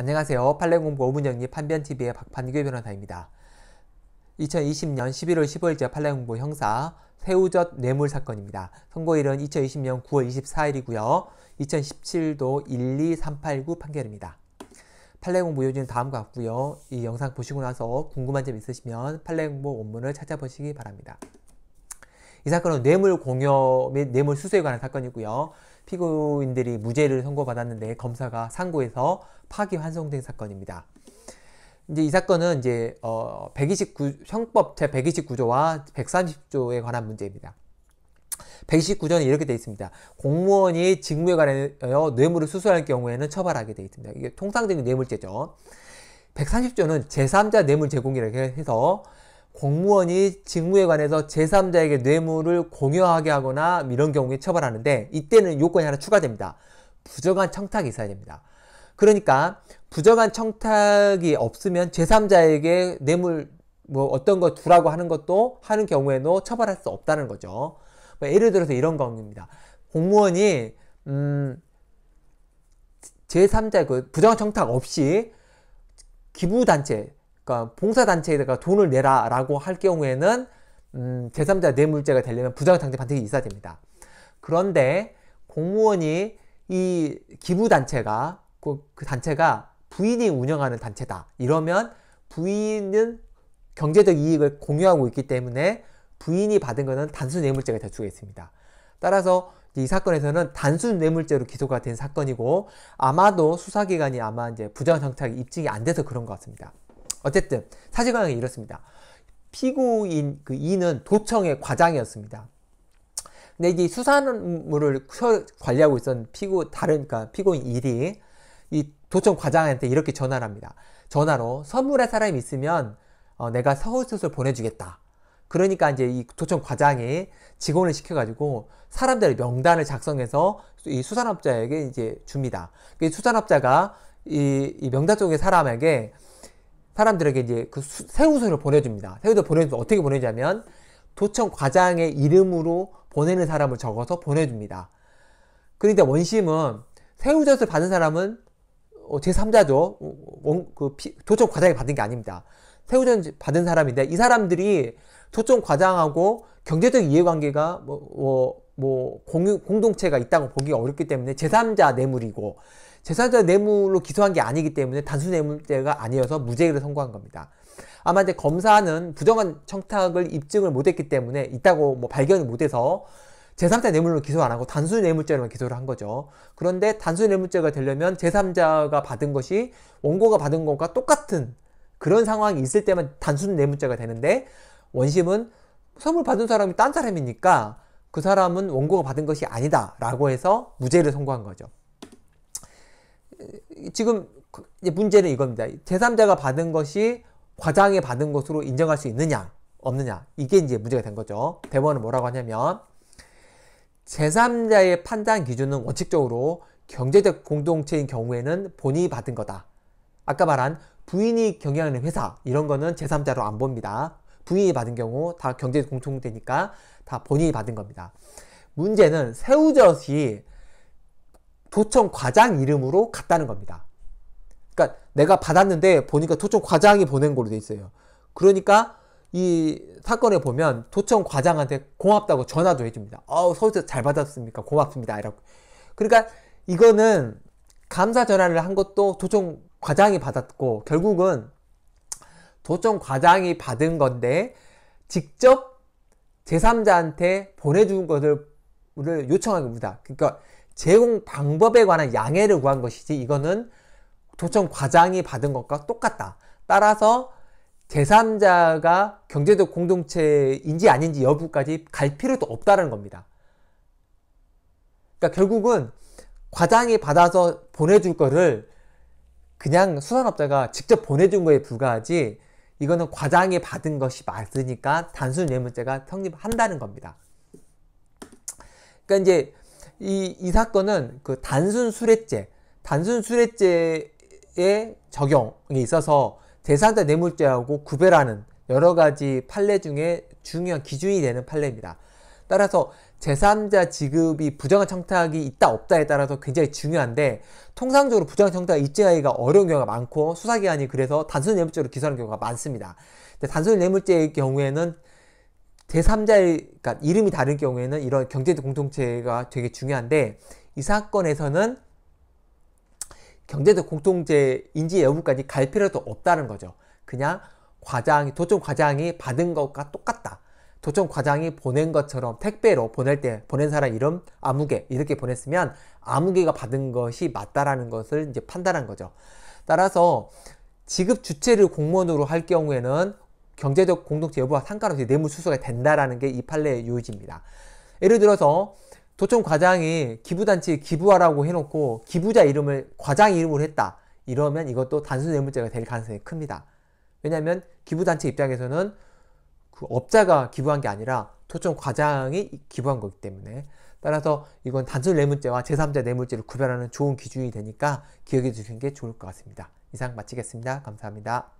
안녕하세요. 판례공부 5분 정리 판변TV의 박판규 변호사입니다. 2020년 11월 15일자 판례공부 형사 세우젓 뇌물 사건입니다. 선고일은 2020년 9월 24일이고요. 2017도 12389 판결입니다. 판례공부 요지는 다음과 같고요. 이 영상 보시고 나서 궁금한 점 있으시면 판례공부 원문을 찾아보시기 바랍니다. 이 사건은 뇌물 공여 및 뇌물 수수에 관한 사건이고요. 피고인들이 무죄를 선고받았는데 검사가 상고해서 파기환송된 사건입니다. 이제 이 사건은 이제 어129 형법 제 129조와 130조에 관한 문제입니다. 119조는 이렇게 되어 있습니다. 공무원이 직무에 관하여 뇌물을 수수할 경우에는 처벌하게 되어 있습니다. 이게 통상적인 뇌물죄죠. 130조는 제3자 뇌물 제공이라고 해서 공무원이 직무에 관해서 제3자에게 뇌물을 공여하게 하거나 이런 경우에 처벌하는데 이때는 요건이 하나 추가됩니다. 부정한 청탁이 있어야 됩니다. 그러니까 부정한 청탁이 없으면 제3자에게 뇌물 뭐 어떤 거 두라고 하는 것도 하는 경우에도 처벌할 수 없다는 거죠. 뭐 예를 들어서 이런 경우입니다 공무원이 음 제3자 의그 부정한 청탁 없이 기부단체 그러니까 봉사단체에다가 돈을 내라라고 할 경우에는 음, 제3자 뇌물죄가 되려면 부정장치 반드시 있어야 됩니다. 그런데 공무원이 이 기부단체가 그, 그 단체가 부인이 운영하는 단체다. 이러면 부인은 경제적 이익을 공유하고 있기 때문에 부인이 받은 것은 단순 뇌물죄가 될 수가 있습니다. 따라서 이 사건에서는 단순 뇌물죄로 기소가 된 사건이고 아마도 수사기관이 아마 이제 부정상착이 입증이 안 돼서 그런 것 같습니다. 어쨌든 사실관계가 이렇습니다. 피고인 그 이는 도청의 과장이었습니다. 근데 이 수산물을 관리하고 있던 피고 다른 그러니까 피고인 일이 이 도청 과장한테 이렇게 전화를 합니다. 전화로 선물할 사람이 있으면 어, 내가 서울 수술 보내주겠다. 그러니까 이제 이 도청 과장이 직원을 시켜가지고 사람들의 명단을 작성해서 이 수산업자에게 이제 줍니다. 그 수산업자가 이, 이 명단 쪽의 사람에게 사람들에게 이제 그 수, 세우소를 보내줍니다. 세우소 보내주면 어떻게 보내냐면 도청 과장의 이름으로 보내는 사람을 적어서 보내줍니다. 그런데 그러니까 원심은 세우젓을 받은 사람은 어, 제3자죠. 그 도청 과장이 받은 게 아닙니다. 세우젓 받은 사람인데 이 사람들이 도청 과장하고 경제적 이해관계가 뭐, 뭐, 뭐 공유, 공동체가 있다고 보기 가 어렵기 때문에 제3자 뇌물이고 제산자 뇌물로 기소한 게 아니기 때문에 단순 뇌물죄가 아니어서 무죄를 선고한 겁니다. 아마 이제 검사는 부정한 청탁을 입증을 못했기 때문에 있다고 뭐 발견을 못해서 제3자 뇌물로 기소 안 하고 단순 뇌물죄로만 기소를 한 거죠. 그런데 단순 뇌물죄가 되려면 제3자가 받은 것이 원고가 받은 것과 똑같은 그런 상황이 있을 때만 단순 뇌물죄가 되는데 원심은 선물 받은 사람이 딴 사람이니까 그 사람은 원고가 받은 것이 아니다라고 해서 무죄를 선고한 거죠. 지금 그 문제는 이겁니다. 제3자가 받은 것이 과장에 받은 것으로 인정할 수 있느냐, 없느냐. 이게 이제 문제가 된 거죠. 대법원은 뭐라고 하냐면, 제3자의 판단 기준은 원칙적으로 경제적 공동체인 경우에는 본인이 받은 거다. 아까 말한 부인이 경영하는 회사, 이런 거는 제3자로 안 봅니다. 부인이 받은 경우 다 경제적 공동체니까 다 본인이 받은 겁니다. 문제는 세우젓이 도청 과장 이름으로 갔다는 겁니다. 그러니까 내가 받았는데 보니까 도청 과장이 보낸 걸로 돼 있어요. 그러니까 이 사건에 보면 도청 과장한테 고맙다고 전화도 해줍니다. 어 서울서 잘 받았습니까? 고맙습니다. 이라고. 그러니까 이거는 감사 전화를 한 것도 도청 과장이 받았고 결국은 도청 과장이 받은 건데 직접 제3자한테 보내준 것을 요청한 겁니다. 그러니까 제공 방법에 관한 양해를 구한 것이지 이거는 도청 과장이 받은 것과 똑같다. 따라서 제3자가 경제적 공동체인지 아닌지 여부까지 갈 필요도 없다는 겁니다. 그러니까 결국은 과장이 받아서 보내줄 거를 그냥 수산업자가 직접 보내준 거에 불과하지 이거는 과장이 받은 것이 맞으니까 단순 예문제가 성립한다는 겁니다. 그러니까 이제 이, 이 사건은 그 단순 수뢰죄, 단순 수뢰죄의 적용에 있어서 대상자 뇌물죄하고 구별하는 여러 가지 판례 중에 중요한 기준이 되는 판례입니다. 따라서 제3자 지급이 부정한 청탁이 있다 없다에 따라서 굉장히 중요한데 통상적으로 부정한 청탁 을 입증하기가 어려운 경우가 많고 수사기관이 그래서 단순 뇌물죄로 기소하는 경우가 많습니다. 단순 뇌물죄의 경우에는 제3자의 그러니까 이름이 다른 경우에는 이런 경제적 공통체가 되게 중요한데 이 사건에서는 경제적 공통체 인지 여부까지 갈 필요도 없다는 거죠. 그냥 과장이 도청 과장이 받은 것과 똑같다. 도청 과장이 보낸 것처럼 택배로 보낼 때 보낸 사람 이름 아무개 이렇게 보냈으면 아무개가 받은 것이 맞다라는 것을 이제 판단한 거죠. 따라서 지급 주체를 공무원으로 할 경우에는 경제적 공동체 여부와 상관없이 뇌물수수가 된다라는 게 이 판례의 요지입니다. 예를 들어서 도청 과장이 기부단체에 기부하라고 해놓고 기부자 이름을 과장 이름으로 했다. 이러면 이것도 단순 뇌물죄가 될 가능성이 큽니다. 왜냐하면 기부단체 입장에서는 그 업자가 기부한 게 아니라 도청 과장이 기부한 거기 때문에 따라서 이건 단순 뇌물죄와 제3자 뇌물죄를 구별하는 좋은 기준이 되니까 기억해 주시는 게 좋을 것 같습니다. 이상 마치겠습니다. 감사합니다.